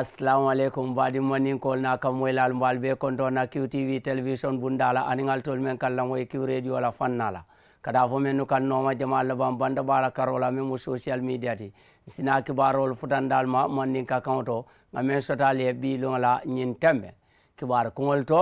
assalamu aleykum mbaɗi manin kolna kam moylal mbal ɓe kontona qtv télévision bundala aningal tol men kallamoye q radio la fannala kada fo men nukannoma jama laban banda ɓala karola men mu social media ti sina kibarol futandal ma mannin ka kan to gam men sotali e ɓilola ñin temɓe kibar kuŋol to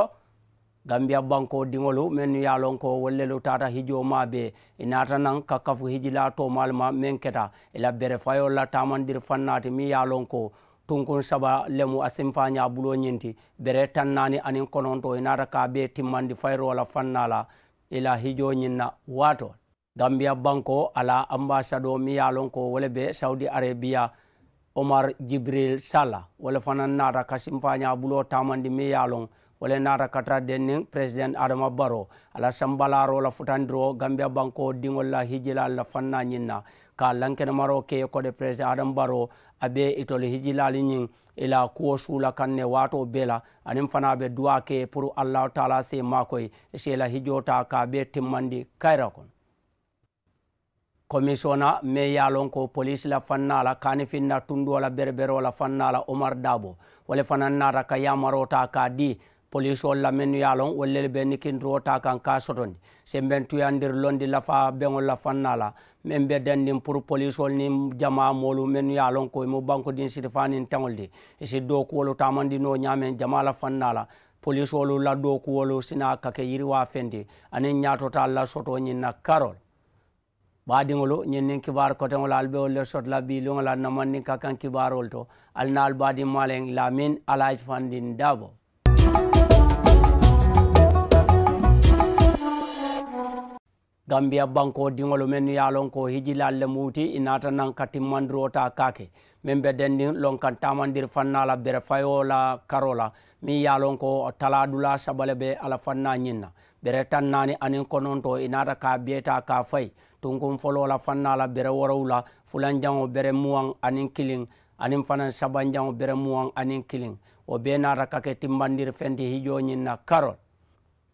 gambia banko diŋolu men nu lon ko wollelu tata hijo ma be i naata ka kafu hijila tomal ma meŋ keta ila bere fayo la tamandir fannati miŋ ye lon ko tunkun saba lemu asim fa ñabulo ñinti bere tan naani anin kononto inata ka be timmandi fayro la fannala ila hijo ñinna wato gambia banko ala ambasado mi yalon ko wala be saudi arabia omar jibril sala wala fana nata kasim fa ñabulo tamandi mi yalon wala nata katra dennin president adama baro ala sambalaro la futandiro gambia banko dingol la hijila la fanna ñinna ka lankene maro ke kode président adam baro aɓe itol hijilali ñin ila kuwo suula kanne wato bela anin fana ɓe duwa ke pour allahu taala se makoy sela hijota ka ɓe timmandi kayra kon commission a ma yalon ko police la fannala kani finna tunduola berbero la fannala omar dabo wale fananata ka yamarota ka di police o lamen yaalon wollel ɓe nikin rota kan ka sotondi se ɓen tuya ndir londi lafa ɓeŋo lafannala min ɓe dendin pour police ol nin jama molu min yalon koye mu banque din sit fanin teŋoldi si do kuwolu tamandi no ñamen jama la fannala police olu la do kuwolu sina kake yiriwa fendi anin ñatota la soto ñinna karol ɓadiŋolu ñinnin kibar koteŋol alɓe olle sotla ɓiluŋola namandin ka kan kibarol to alna al ɓadin malen lamin alaj fandin dabo gambiya banko dingolu men yalon ko hijilalle muuti i natanan ka timmandiri ota kaake min be denndi lon kan tamandir fannala bere fayola karola min yalon ko taladula sabale be ala fanna ñinna bere tannani anin konon to i nata ka biyeta ka fayi tunkun folola fannala bere worowla fulanjaŋo bere muwan anin kiliŋ anin fanan sabanjaŋo bere muwan anin kiliŋ o be nata kake timmandir fenti hijo ñinna karol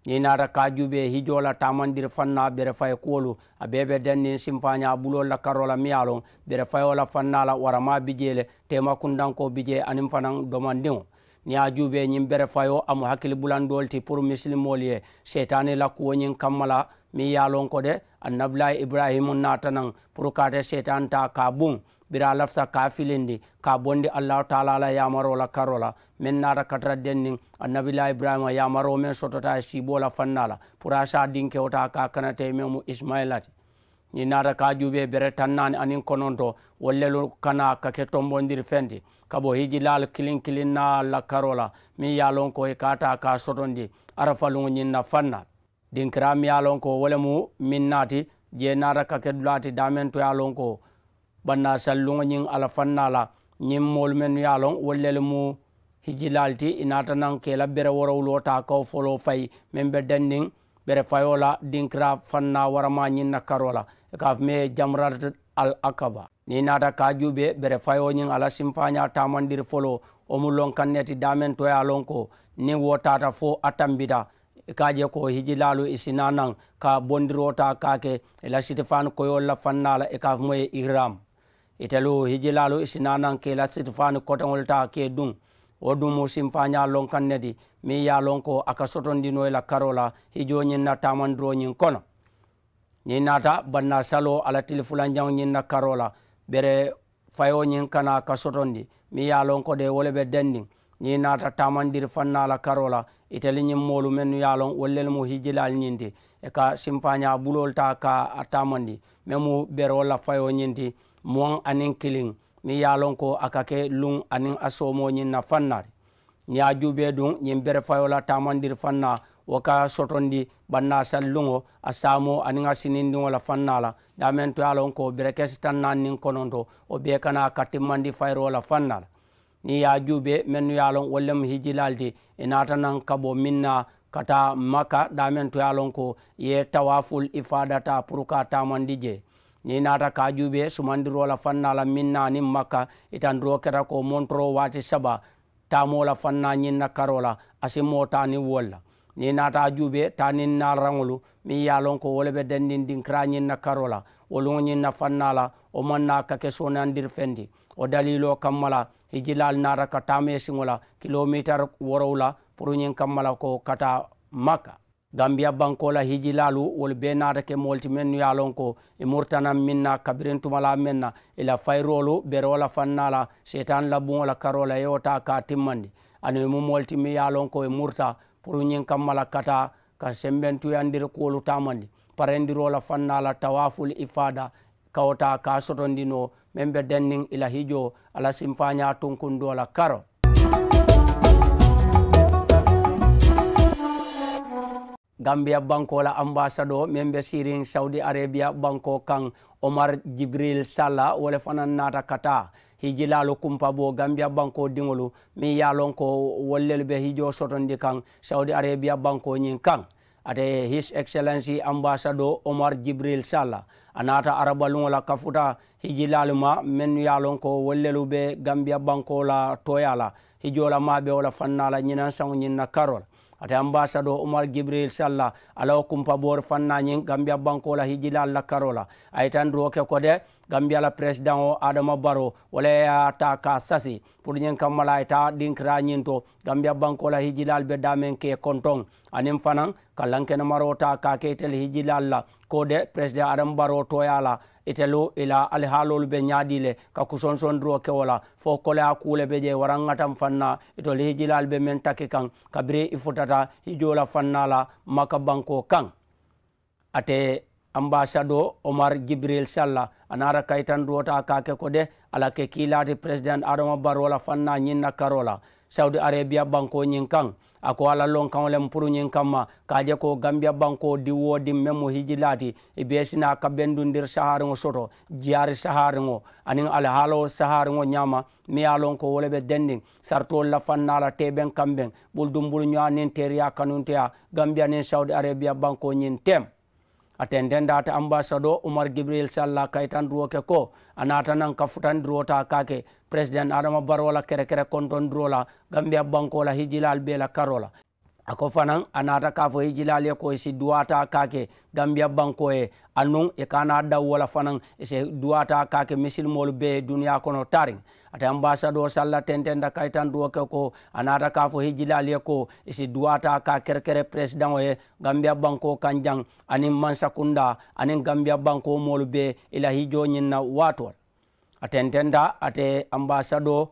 ñinata kajuɓe hijola tamandir fanna ɓere fay kuwolu a ɓeɓe dannin simfaña ɓulolla karola miyalon ɓere fayola fannala warama bijele temakundanko bije anin fanan domandio ni a juɓe ñin ɓere fayo amo hakkille ɓulandolti pour muslimol ye setani lakkuwoñin kammala mi yalon ko de annabilayi ibrahima natanan pour kate setan ta ka bon bira lafta kafilindi ka bondi allahu taala la yamarola karola min nata katra dennin annabila ibrahima yamaro men sotota sibola fannala pour asa dinkewota ka kanate men mu ismailati ni nata ka juube bere tannani anin kononto wollelu kana kake ke tombondiri fendi kabo hijilal kilin kilin na la karola min yalon ko e kata ka sotondi arafalugo ñinna fanna dinkira mi yalon ko wolemu min naati je nata ka dulati damen to ko banna sallugo ñiŋ ala fannala ñiŋ moolu mennu ye loŋ wollelu mu hijilaalti i naata naŋ keela bere worowuloo ta kawo foloo fayi meŋ be danniŋ bere fayo la dinkira fanna warama ñiŋ na karo la i ka fo ma ye jamrat al akaba ni i naata kaa juubee bere fayo ñiŋ ala simfaaña taamandiri foloo wo mu loŋ kaŋ neti daamen to ye loŋ ko niŋ wo taata fo a tambita i ka je ko hijilaalu i sina naŋ ka bondiroo ta kaa ke i la sitifaani koyoolu la fannaa la i ka fo ma ye ihram italo hijilalo isinanankela sitifani kotaol ta ke dun wodum musim faña lonkan nedi mi ya lonko aka sotondino la karola hijo ñinna tamandiro ñin kono ñin nata banna salo ala tili fulanjaŋ ñinna karola bere fayo ñin kana ka sotondi mi ya lonko de wole be dendin ñin nata tamandiri fanna la karola itali ñin molu mennu ya lon wollel mu hijilal ñinti e ka simfaña bulol ta ka a tamandi memu bere wolla fayo ñinti moin aniŋ kiliŋ niŋ ye a loŋ ko a ka ke luŋ aniŋ a somo ñiŋ na faŋ na ni ye a jubee duŋ ñiŋ bere fayo la taamandiri faŋ na wo ka sotondi baŋ na a sali luŋo a saamo aniŋ a sinindiŋo la faŋ na la daameŋ to ye a loŋ ko bere kesi taŋ naŋ niŋ kononto wo bee ka na a katimmandi fayiro la faŋ na la niŋ ye a jubee mennu ye a loŋ wolu lemu hijilaalu ti ì naata naŋ ka bo miŋ na ka taa maka daameŋ to ye a loŋ ko ye tawaful ifadata pour ka taamandi jee ni nata kajube sumandiro la fanna la minna ni makka itandiro keta ko montoro wati saba tamo la fanna nyin na asi asimo tani wolla ni nata jube tani na rangolu mi yalon ko wole be dendin din kranyin na karola wolon nyin na fanna la o manna ka ke sonandir fendi o dalilo kammala hijilal nata ka tame singola kilometer worowla pour nyin kammala ko kata makka gambiya bankola hijilalu wol be naata ke molti men ya lon ko e murtanan minna kabirin tumala men na ila e fayrolu berola fannala setan labuŋola karola yewota ka timmandi ani mu molti mi yalon ko e murta pour ñin kammala kata ka semben sembentuyandiri kuwolu tamandi parendirola fannala tawaful ifada kawota ka sotondino men be dennin ila hijo ala simfaña tunkundola karo gambia bankola ambassador men be sirin saudi arabia banko kan omar jibril salla wole fana nata kata hijilalu kumpa bo gambia banko dingolu mi ya lon ko wollelu be hijo sotondi kan saudi arabia banko nyin kan ate his excellency ambasado omar jibril sala anata arabaluŋola kafuta hijilalu ma mennu ya ko wollelu be gambia banko la toyala hijola mabe wala fanna la ñinan saŋo karola ate ambassador omar gibril salla ala o kumpaboor fannañin gambia bankola hijila alla karola ayitan duwo ke ko de gambia la président o adama baro wala ya ta ka sasi pour ñin kam mala ta dinkra ñinto gambia bankola hijilal be damen ke konton anin fanan kalanke na marota ka ketel hijilal la ko de président adama baro toyala itelu ila alihaalolu ɓe ñaadi le ka kusonsondiro kewola fo kole a kuule ɓe je warangatan fanna ito li hijilaali ɓe men takki kan kabiri i futata hijola fanna la maka banko kan ate ambassado omar jibril salla anara kaytan duwota kake ko de ala ke kiilaati président adama barola fanna ñinna karola saudi arabia banko ñin kan ako ala lon kanolen pour ñin kanma kaje ko gambia banko diwodi men mo hijilati besina ka bendudir saharigo soto jiyari saharigo anin alhaalo saharigo ñama mi ya lon ko wolaɓe dendin sarto lafannala teɓen kamɓen ɓuldumbulu ñoanin teriya kanunteya gambia nin saudi arabia banko ñin tem ate ndendata ambassado oumar gibril sallah kaytan duwoke ko a natanan ka futan durota kake président adama barola kere kere konton durola gambiya bankola hijilal bela karola a ko fanan anata ka fo jilal ko duwata kake gambia banko e anun e kana daw wala fanan e se duwata kake misil mol be duniya kono tarin ata ambassador salla tenten da kaitan duwa ke ko anata ka fo jilal ko e si duwata ka kerkere president ye gambia banko kanjan ani mansa kunda ani gambia banko mol be ila hijo nyinna wato atentenda ate ambassador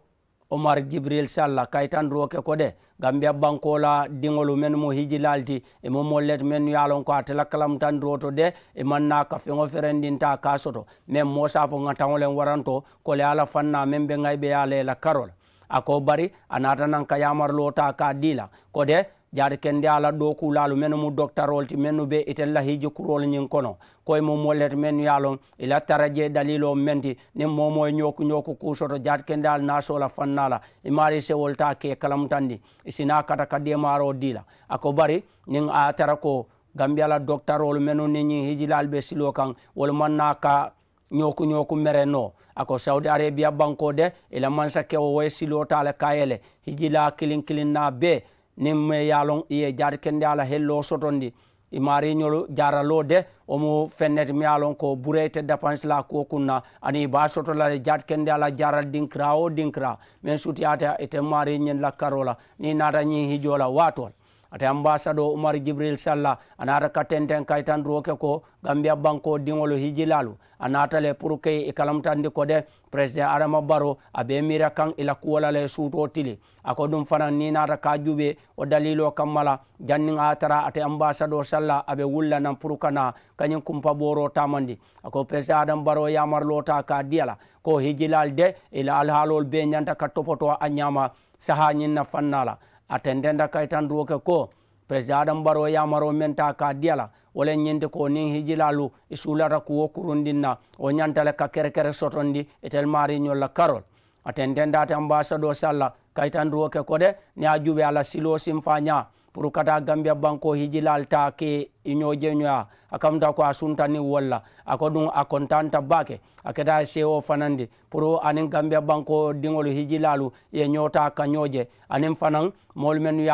omar jibril sallah kaytanduroke ko de gam mbiya bankola diŋolu men mo hiji laalti emo mollet men yalon ko a telakalam tanduroto de emanna ka feŋo ferendinta ka soto min mosafo gataŋolen waranto kole ala fanna min be gaybe yalayla karol ako bari anata nan ka yamarlota ka dila ko de jaati kende ala ɗo kulalu men mu doctarol ti mennu be itel lahiji kurol ñin kono koye mo mollet men yaalon ila taraje dalilo menti ni momoye ñoku ñoku kusoto jaat kende al nasola fannala imari sewol ta ke kalamutandi isina kata ka demaro dila ako bari nin a tara ko gambiala doctarol menu ni ñin hijilal be silo kan wol manna ka ñoku ñoku mere no ako saudi arabia banko de ila mansa kewo woye silo tala kayele hijila kilin kilin na be nin me yalon iye jaati kende ala hello sotondi imariñol jaralo de omo fennete mi yalon ko buuray te dépense la ko kunna ani ba sotolale jaati kende ala jaral dinkra o dinkra min sutiyata ete mari ñin la karola ni nata ñin hijola watol ate ambasado oumar jibril sallah a nata kattenten kay tan roke ko gam mbiya banko dingol hijilalu a natale pour key e kalamtandi ko de président adama baro abe mira kan ila e kuwolale suuto tili ako ɗum fana ni nata ka juuɓe o dalilo kammala janni atara ate ambasado sallah aɓe wullanan pour kana kañum kumpa ɓoro tamandi ako président adama baro yamar lota ka diyala ko hijilal de ila e alhaalol beñanta ka topoto a ñama saha ñinna fannala atendenda kay tan duwoke ko président adam baro yamaro men ta ka diyala wolen ñinde ko nin hijilalu e suulata kuwo kurundinna o ñantale ka kere kere sotondi etel mari ñolla karol atendendate ambassado salla kay tan duwoke ko de ne a juuɓe ala silo sim fa ña pour kata gambia banko hijilal ta ke inyo jenya akamta ko a ni wala ako akontanta a bake aketa sewo fanandi pour anin gambia banko diŋolu hijilalu ye ñota kanyoje anin fanan molu yalonko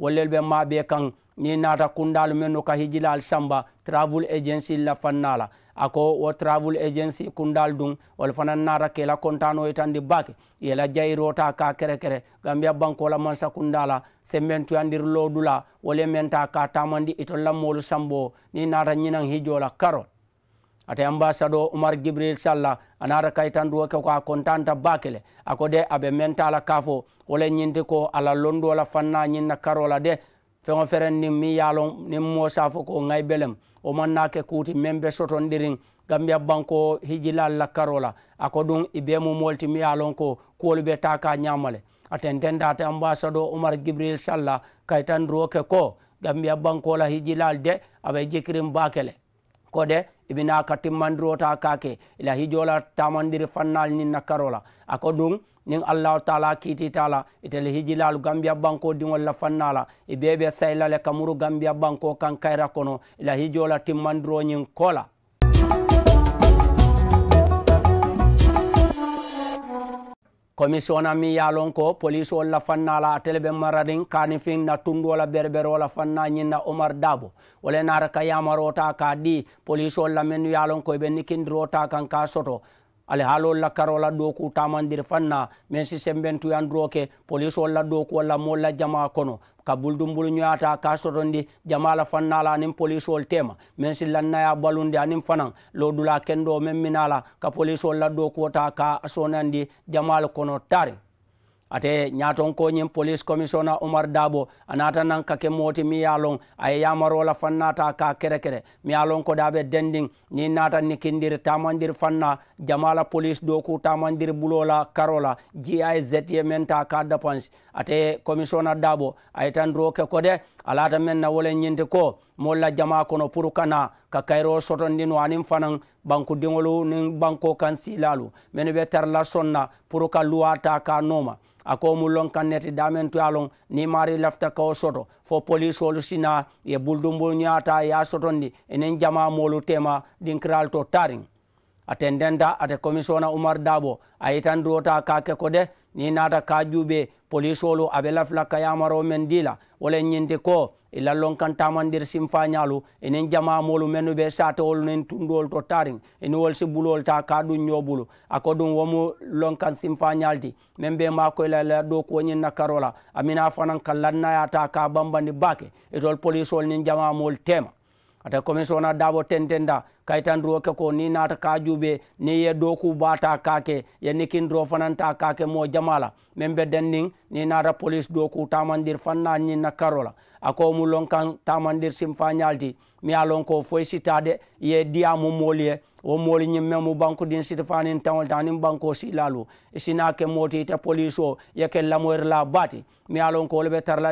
yalon ko kan ni nata kundalu mennu ka hijilal samba travel agency la fannala ako wo travel agency kundal dun wala fana nara ke la kontano itandi bake yela jayro ta ka kere kere gambia banko la mansa kundala sementu andir lodula wala menta ka tamandi ito la mol sambo ni nara nyinan hijola karo ate ambasado umar gibril salla anara kaytanduwo ke ko a kontanta bakele ako de aɓe mentala kafo wala ñinti ko ala londola fanna ñinna karola de feŋo feren ni mi yaalo nin moo saafo ko ŋay belem wo man naake kuuti meŋ be sotondiriŋ gambia banko hijilal la karo la a ko ɗum i bee mu moolti mi yaalon ko kuwolu be taa ka ñaamale atententaate ambasado umar gibril salla kaytan roke ko gambia banko la hijilal de awe jikirin baakele kode ibina ka timmandirota kake ila hijola tamandiri fannal nin nakkarola ako ɗum nin allahu taala kititala itel hijilal gambia banko dingolla fannala ibeɓe saylale kamuru gambia banko kan kayra kono ila hijola timmandiro nin kola komisiona mi ye lon ko polisol la fanna la atele be maradin kani fin na tundola berberola fanna ñinna omar dabo wala nara ka yamarota ka di polisol la mennu ye lon ko be nikindirota kan ka soto ali haalol la karola doku tamandir fanna men si sembentuyan droke polisol la doku walla la jama kono ka buldumbulu ñoyata ka sotondi jamala fannala anin polisol tema men si lannaya balundi anin fanan lo dula kendo men minala ka polisol laddo kota ka sonandi jamal kono tari ate ñaton koñin police commissioner omar dabo anata nan kake moti mi yalon aye yamarola fannata ka kere kere mi yalon ko daɓe dendin ni nata nikindir tamandir fanna jamala police doku tamandir bulola karola giz ye men ka dépense ate commissioner dabo aye tan roke ko alata men na wolen ñinte ko molla jama kono pour kana ka kayiro sotondi no anin fanan banku dingolu nin banko kan silalu men be la sonna pour ka luwata ka noma ako mu lon kan neti damen to alon ni mari lafta kawo soto fo police wolu sina ye buldumbul nyata ya sotondi enen jama molu tema din kral to taring atendenda ate commissiona umar dabo yitan duwota kake ko de ni nata ka ƴuɓe police olu aɓe laflakka yamaro men dila wolen ñinti ko i lallon kan tamandir simfa ñalu enen jamamolu mennu ɓe sate wol nen tunduwol to tarin eni wol sibbulowol ta ka ɗum ñobulu ako ɗum womu lonkan simfa ñalti min ɓe makoylala ɗo ko woñin na karola amina fanan ka lannayata ka bambandi bake e tol police ol nin jamamol tema ata commissiona dabo tentenda kayitandiro ke ko ni nata ka juube ni ye doku bata kake ye nikindiro fananta kake mo jamala men be denning ni nata police doku tamandir fanna ñinna karola ako mu lon tamandir simfa ñalti mi a lon ko foy sitade ye diya mu moolu ye wo moolu ñiŋ meŋ mu banku din siti fanin taŋol ta aniŋ banko silalu sina ke mooti ite police o ye ke lamoyir la bati mi a lon ko wolu be tara la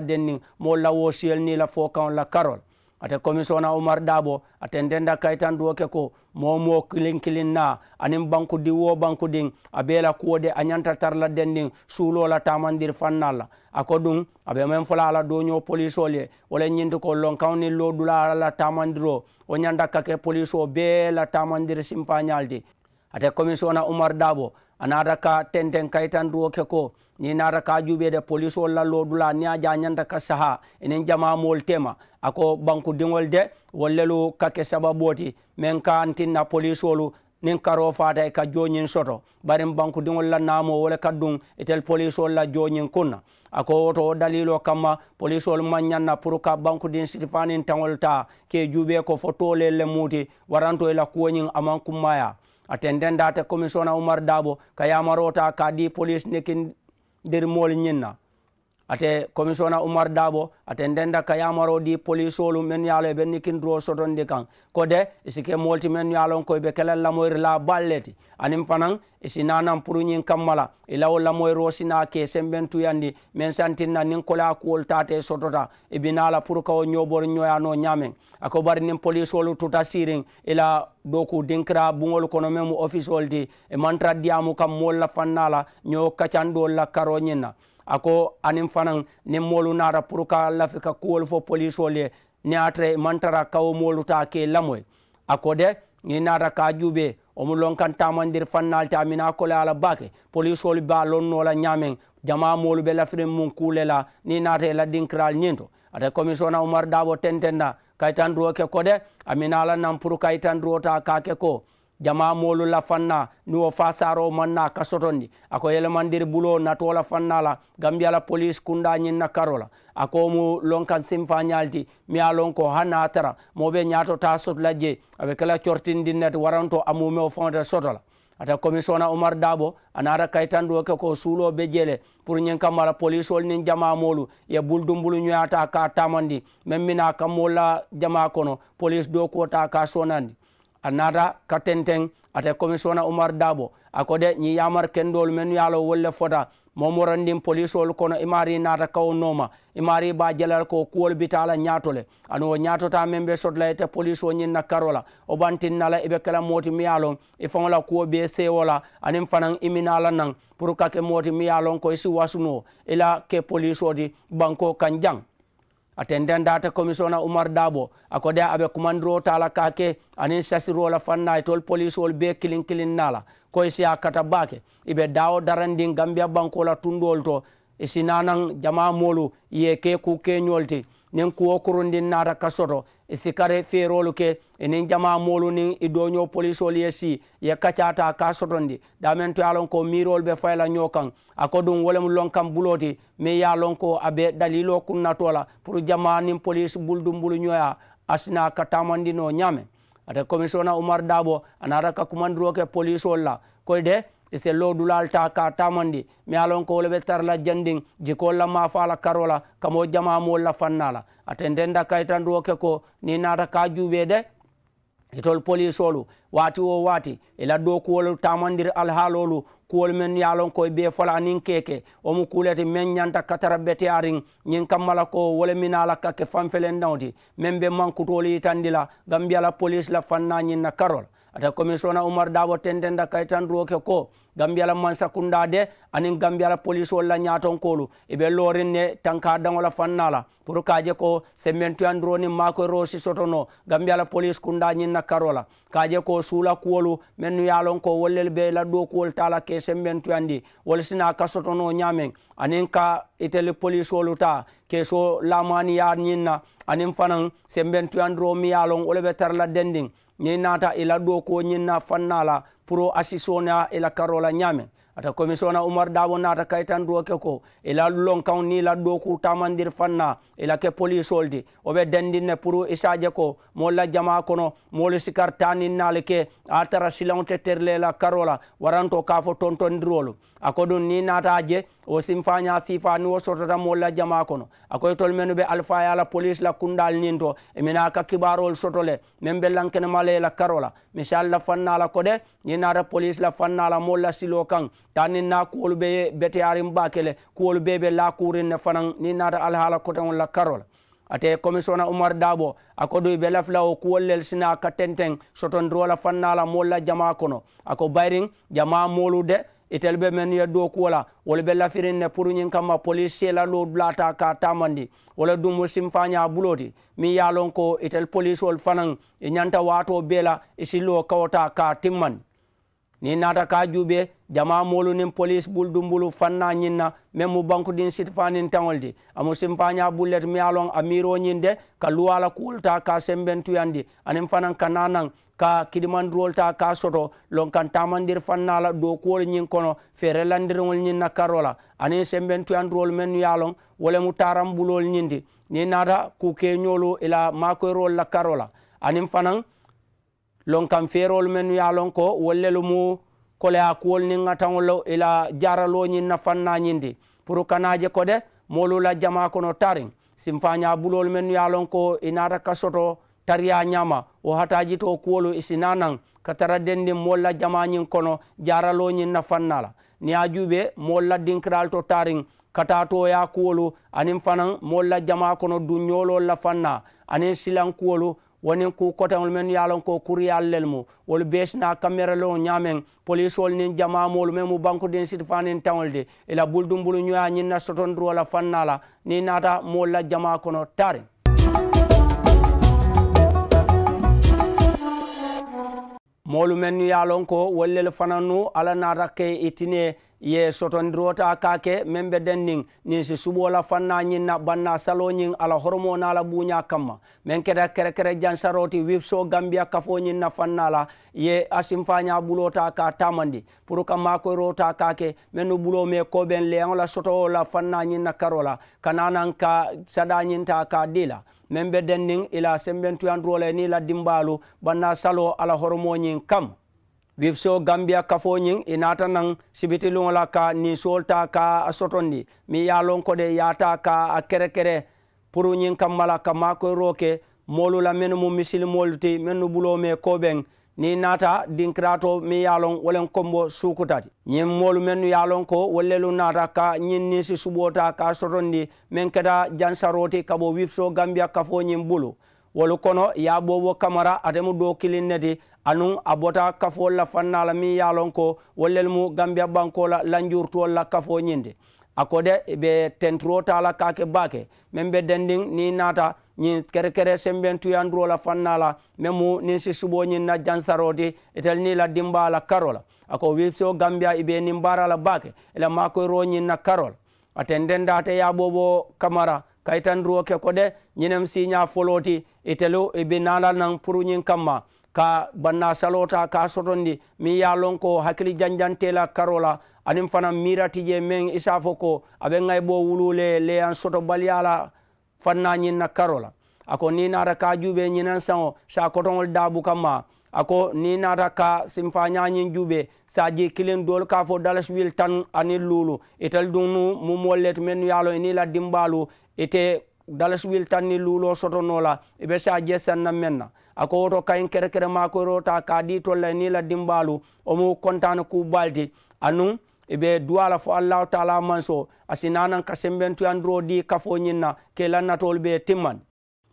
la wo ni la fo kaŋo la karol ate komisona oumar dabo ate ndenda kaitan duoke ko momo kilin kilin na anin banku di wo banku din abela kuode anyanta a ñanta tarla dendin sulo la tamandir fannalla ako ɗum aɓe men fola la doño police ye wala ñinti ko lon ni lo dula la tamandiro o nyanda kake police o la tamandir simfañaldi ate komisona oumar dabo anata ka tenten kaitan duoke ko ni nara ka juɓede police o lallo ɗula ni a jañanda ka saha enen jamamol tema ako banque dingol de wollelu kake sababoti min ka antinna police olu nin karo fata e ka joñin soto ɓarin banque dingol lannamo wole kad ɗum etel police ol la joñin kunna ako woto o dalilo kamma police ol mañanna pour ka banque din sitifanin tangol ta ke juɓe ko fotolelle muti waranto e la kuwoñin aman kummaya atenden date commission a umar dabo ka yamarota ka ɗi police nekin der mol nyenna ate commissiona oumar dabo ate ndenda ka di policeolu men yaalo e ɓe nikindiro sotonde kan kode isike molti men yaalon koye ɓe kela lamoyre la balleti anin fanan isi nanan pour ñin kammala ilawo lamoyro sina ke semben tuyandi min santinna nin kola kuwol tate sotota e binala pour kawo ñobor ñoyano ñamen ako bari nin policeolu tuta sirin ila doku dinkira buŋol kono men mu officeol ti e mantara diyamu kam molla la fannala ño kacanɗol la karo ako anin fanan nin moolu naata pour ka lafi ka kuwolu fo polisol ye ni atre mantara kawo moolu ta ke a ako de ni naata ka jube omu lon kan tamandir fannalti amina kole ala bake polisolu ba lonnola ñamen jama moolu be lafirin mun kuule la ni naata e ladinkiral ñinto ata commissiona oumar dabo tentenda kayitanduro ke ko de amina ala nan pour kayitanduro ta kake ko jama molu la fanna wo fasaro manna ka sotondi ako yelemandiri bulo nato la fanna la gambia la police kunda nyin na karola ako mu lonkan simfa nyalti a alon ko hana tara mo be nyato ta sot la je avec la chortindi net waranto amume o fonda sotola ata commissiona omar dabo anara kaytanɗo ke ko be jeele pour ñin kammala polisol nin jamamolu ye dumbulu ñoyata ka tamandi min mina kammolla jama kono police do kota ka sonandi a naata ka tenten ata commission a oumar dabo a ko de ñi yamar kendol men yaalo wolle fota momorandin police ol kono imari naata kawo nooma imari ba jalal ko kuwol bitala ñatole ano o ñatota men ɓe sotla yete police o ñinna karola o ɓantin nala eɓe kala mooti miyalon e fanola kuwo ɓe sewola anin fanan iminala nan pour kake mooti miyalon koye si wasuno ila ke police odi banko kan jang atenden data commissiona umar dabo akode aɓe commandiro tala kake anin sasirola fanna e tol polisol be kilin kilin nala koye si a kata bake iɓe dawo darandin gambia bankola tundol to e sinanan jama molu ye ke ku keñolti nin kuwo kurundin nata kasoto E si kare feerolu ke enin jama molu nin i e doño police ol ye si ye kacata ka sotondi damen to ya lon ko mirol be fayla ño kan a ko ɗum wolem lon kam buloti min ya lon ko aɓe dalilo kunnatola pour jama nin police buldu mbulu ñoya asina ka tamandino ñame ata commission na oumar dabo anata ka kumandiroke police ol la koy de ise lo dulalta ka tamandi mi alon ko woleɓe tarla jandin jikolla ma fala karola kamo jamamolla fannala ate ndenda kaytan duoke ko ni nata ka juɓede itol police olu wati o wati eladdo kuwol tamandir alhaalolu kuwol men yalon koye ɓe fola nin keke omo kulete min ñanta katara bete arin ñin kammala ko wole minala kakke fanfelen dawti min ɓe mankutolo yitandila gam mbiyala police la fanna ñinna karola ata na oumar dabo tendenda kaytan roke ko gambiyala mansakundade anin gambiyala police walla ñatonkolu eɓe lorinne tanka dangola fannala pour kaje ko semmentuyan droni mako rosi sotono gambiyala police kunda ñinna karola kaje ko suula kuwolu men yalon ko wollel be la ɗo kuwol tala ke semmentuyandi wol sina ka sotono ñamen anin ka itele police wolu ke so lamani ya ñinna anin fanan sembentuyan dro mi yalon wole ɓe tarla dendin ñiŋ naata i la dookuwo ñiŋ na fannaa la puro asisoona i la karola ñaameŋ ata commissiona umar dabo nata kaytan do ke ko ila lonkan ni la do ku tamandir fanna ila ke police oldi o be dandinne pour isaje ko la jama kono mol sikartani nale ke atara silonte terle la karola waranto kafo tonton drolo akodon ni nata je o simfanya sifa ni o sotota la jama kono akoy tol menu be alfa ya la police la kundal ninto e mena ka kibarol sotole men be lankene male la karola misal la fanna la kode ni nata police la fanna la molla silo kan ta nin na kuwolu ɓe ye beteyarin bakele kuwolu ɓe ɓe lakurin ne fanan nin nata alhaala kotan olla karol ate commission a oumar dabo a ko ɗoy ɓe lafla o kuwollel sina ka tenten soton drola fannala molla jama kono ako bayrin jama molude itel ɓe men ye do kuwola wole ɓe lafirin ne pour ñin kamma police sela ɗo lata ka tamandi wole dumo simfaña buloti min yalon ko itel police ol fanan e ñanta wato bela e sillo kawta ka timmandi ni nata ka juuɓe jama molunin police ɓulɗu mbulu fanna ñinna min mo banque ɗin sit fanin tangoldi amo sim faña bullet mialon a miroñinde ka luwala kuulta ka sembentuyandi anin fanan ka nanan ka kiɗimandirolta ka soto lon kan tamandir fannala dow kuwol ñin kono fe relandirgol ñinna karola anin sembentuyandirol men yalon wolemu taran bulol ñindi ni nata kukeñolu ila makoyrol la karola anin fanan lon kam feerol men wiya lon ko wollelo mu kolaya kuwol nin gatanolo ila jaraloñin nafannañinde pour kanaje ko de molula jama kono tarin simfañabulol men wiya lon ko inata kasoto tariya ñama o hataji to kuwolo isinanan katara dendin molla jamañin kono jaraloñin nafannala ni a juuɓe molla dinkiral to tarin kata toya kuwolo anin fanan molla jama kono duñolo lafanna anin silan kuwolo wonin ku kotaŋol men ye lon ko kuriyal lel mu wolu besina kameraloo ñamen polisol nin jamamolu men mu banku bankudin sitifanin taŋol de ila buldumbulu ñoya ñiŋ na sotondiro la fanna la niŋ naata moolu la jama kono tarin moolu men yaa lon ko wollel nu alla naata ke itine ye sotondirota kake membe be den niŋ niŋ si suboo la fanna ñiŋ na banna salo ñiŋ ala horomo na la buuña kamma men keta kerekere jansaroo ti wipso gambiya kafo ñiŋ na fanna la ye asinfaña bulota ka tamandi pour ka makoyrota kake menu bulo me koɓen leyaŋo la sotowo la fanna ñiŋ na karola kana ka sada ñiŋ ta ka dila membe be den ila sembentuyanduro ni la dimbalu banna salo ala horomo ñiŋ kam wipso gambia kafoñin i nata nan sibitilola ka nin solta ka a sotondi mi yalonkode yata ka a kere kere puruñin kam mala ka makoroke molula menu mu misilimoluti menu ɓulome koɓen ni nata dinkirato mi yalon wolen kombo sukutati ñin molu mennu yalon ko wollelu nata ka ñin ninsi suɓota ka sotondi min keda jansaroti kaɓo wipso gambia kafoñin ɓulu wolu kono ya ɓoɓo camara atemu ɗo kilin neti anun a bota kafo la fannala min yalonko wollel mu gambia bankola lanjurtuwol la kafo ñinde a kode ɓe tentro tala kake bake min ɓe dendin ni nata ñin kere kere semben tuyanduro la fannala min mu nin si suɓoñin na jansaroti etel ni la dimba la karola ako wipso gambia iɓe nin mbarala bake ela makoyro ñin na karol aten ndendate ya ɓoɓo camara kay tan duro ke koɗe ñinem siña foloti itelu ibi nanal nan puruñin kamma ka banna salota ka sotondi min ya lon ko hakkili janjantela karola anin fana miratije men isa fo ko aɓe gay ɓo wulule le an soto baliyala fannañin na karola ako ni nata ka juuɓe ñinen sao sa kotogol dabu kamma ako ni nata ka simfañañin juuɓe sa ji kilin dol ka fo dalasville tan anin lulu itel dun nu mumolletu men nu yalo ini la dimbalu ite dalaswil tan ni luulo sotonola ɓe sa je senna menna ako woto kayen kerekere makoyrota ka ɗi tolla e nila dimbalu omo contane ku balti anun ɓe duwala fo allahu taala manso asinanan ka sembentuyandiro ɗi kafo ñinna ke lannatol ɓe timman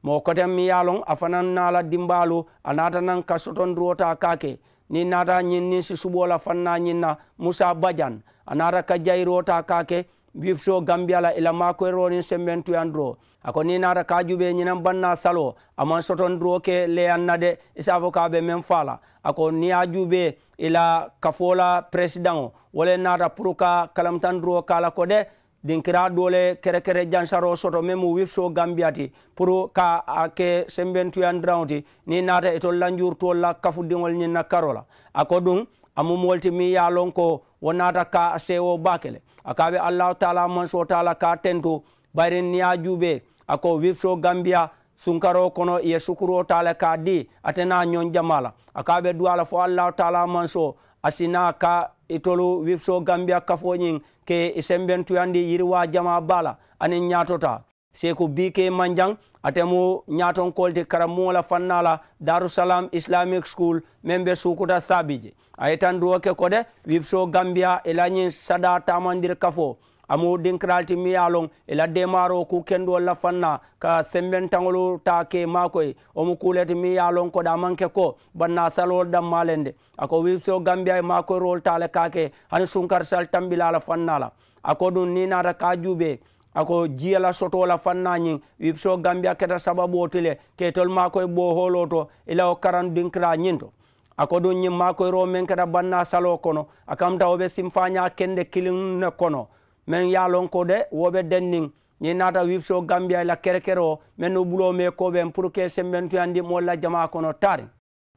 mo koten mi yalon afanan nala dimbalu a natanan ka sotondirota kake ni nata ñin ni si suɓola fanna ñinna moussa badian a nata ka jayirota kake wifso gambiala ila makoeroni semmentuyandro ako ni nata kajuɓe ñinan banna salo aman soton droke leyannade isafokaɓe e men fala ako niya juɓe ila kafola président o wole nata pourka kalamtan dro kala ko de dinkira dole kere kere jansaro soto men mo wifso gambia ti pour ka ake sembentuyandiran ti ni nata eto lanjurtolla kafudiŋol ñinna karola ako ɗum amumolti mi yalon ko wo ka sewo bakele akabe allahu taala manso taala ka tento bayrin niya jube ako wipso gambia sunkaro kono ye sukuro taala ka di atena ñon jamala akabe duwala fo allahu taala manso asina ka itolu wipso gambia kafoñin ke sembentuyandi yiriwa jama bala anin ñatota seku bike manjang atemu nyaton kolti karamola fannala darussalam islamic school membe sukuta sabije ayetan duwoke kode wipso gambia elañin sada tamandir kafo amu dinkiralti miyalon ela demaro ku kenduwo lafanna ka sembentaŋolu ta ke makoy omu kuleti miyalon koda amanke ko banna salwol dammalende ako wipso gambia e makoy rol tale kake hani sunkar sal tambila la fanna la ako dun ninata ka juube ako jiyala soto la fanna ñin wipso gambia keta sababu otile ketol makoy boholo to ela o karan dinkira ñinto akoɗum yimma koyro men kada banna salo kono akamta woɓe simfaña kende kilinne kono min yalonko de woɓe dennin ñin nata wipso gambia la kerekere o min no ɓulome koɓen pour que sembentuyandi molla jama kono tari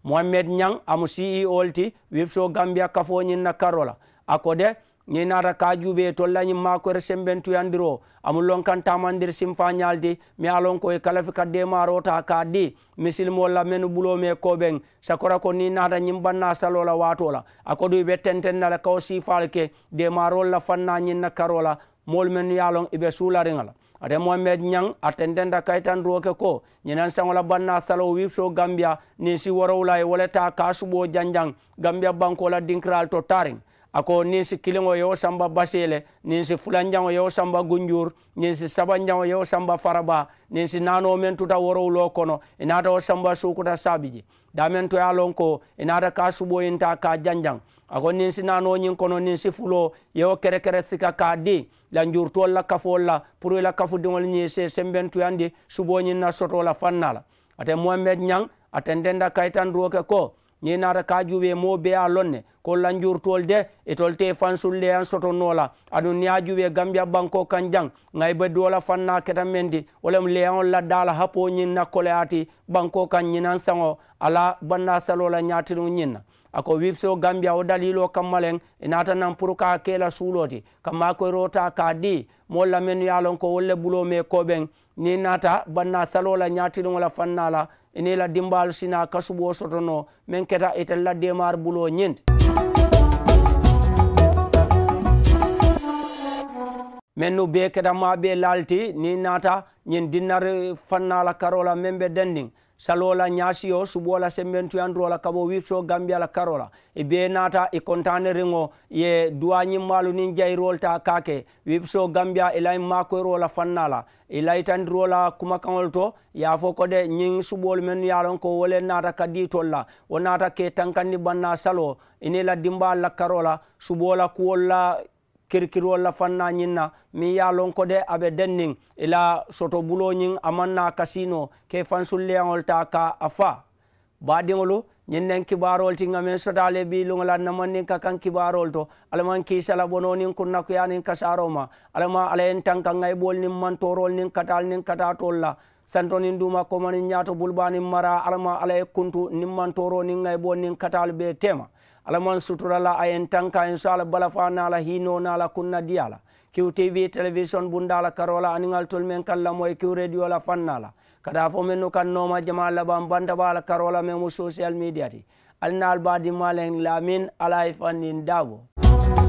mohammed ñang amo si i e olti wipso gambia kafoñin na karola akode ñi nata kajuɓe tollañi makore sembentu andiro amu lonkantamandir simfa ñalde mi alon koye kala fi kaddemaro ta kadde misilmo lamenu ɓuulome koɓen sakora ko ni nata ñim banna salola watola akoɗo ɓe tentennala kaw sifalke de marolla fanna ñinna karola molumenu yalon iɓe suulariŋala remome ñang a tendenta kaytan roke ko ñinan saŋola banna salo wipso gambia nin si worowla e woleta ka suɓo janjang gambia bankola dinkiral to tariŋ ako nin si kiliŋo ye wo samba basele nin si fulanjaŋo ye wo samba gunjur nin si sabanjaŋo ye wo samba faraba nin si nano men tuta worowulo kono i e nata wo samba sukuta sabiji damen to ye lon ko i e nata ka suboyinta ka janjaŋ ako nin si nanoñiŋ kono nin si fulo ye wo kerekere sika ka di lanjurtuwol la kafuwol la pour i la kafudiŋol ñi se semben tuyandi suboñiŋ na soto la fannala ate muhamed ñaŋ atentenda kaytan duwo ke ko ni nata kajuɓe e mo beya lonne ko lanjurtol de e tol te fansulle an sotonnola aɗum ni ajuɓe e gambia banko kan jang gay ba dola fanna ketan mendi wolem leyao laddala hapo ñin nakkole ati banko kan ñinan sango ala banna salola ñatino ñinna ako wipso gambia o dalilo kammalen e nata nan pour ka kela suuloti kamma koye rota ka di mo lamen yalon ko wolle bulome koɓen ni nata banna salola ñatinola fannala ini la dimbal sina kasubo sotono min keta eten ladde mar bulo ñende min nu be keta maɓe lalti ni nata ñin dinnar fannala karola min ɓe dendin salola ñaasiyo suɓola sembentuyandurola kabo wipso gambiala karola e be nata e contane ringo ye duwañimmalu nin jayrol ta kake wipso gambia e lay rola fannala e rola kumakaŋol to ya fo de ñiŋ suɓol men yalon ko wole nata ka ditol la ke tankandi banna salo ine la dimba la karola suɓola kuwol kirkirol la fanna ñin mi ye lon ko de abe denning ila soto bulo ñin amanna na kasino ke fansulleyaŋol ta ka a fa badiŋolu ñiŋ neŋ kibaarol ti ŋa meŋ bi luŋo la namaŋ niŋ ka kaŋ kibaarol to alla maŋ kiisala bono niŋ kunnakuya niŋ kasaaro ma alla ma alla ye tanka ŋayibool niŋ mantorol niŋ kataal niŋ kataatol la santo niŋ duuma komaniŋ ñaato bulba mara alla ma ye kuntu niŋ mantoro niŋ ŋayibol niŋ kataal be tema alaman suturala ayen tanka en sala bala nala hino nala kunna diala kiw tv television bundala karola aningal tol men kala moy kiw radio la fannala kada fo men no kan noma jama la ban banda bala karola men mo social media ti alnal badi malen lamin alay fannin dabo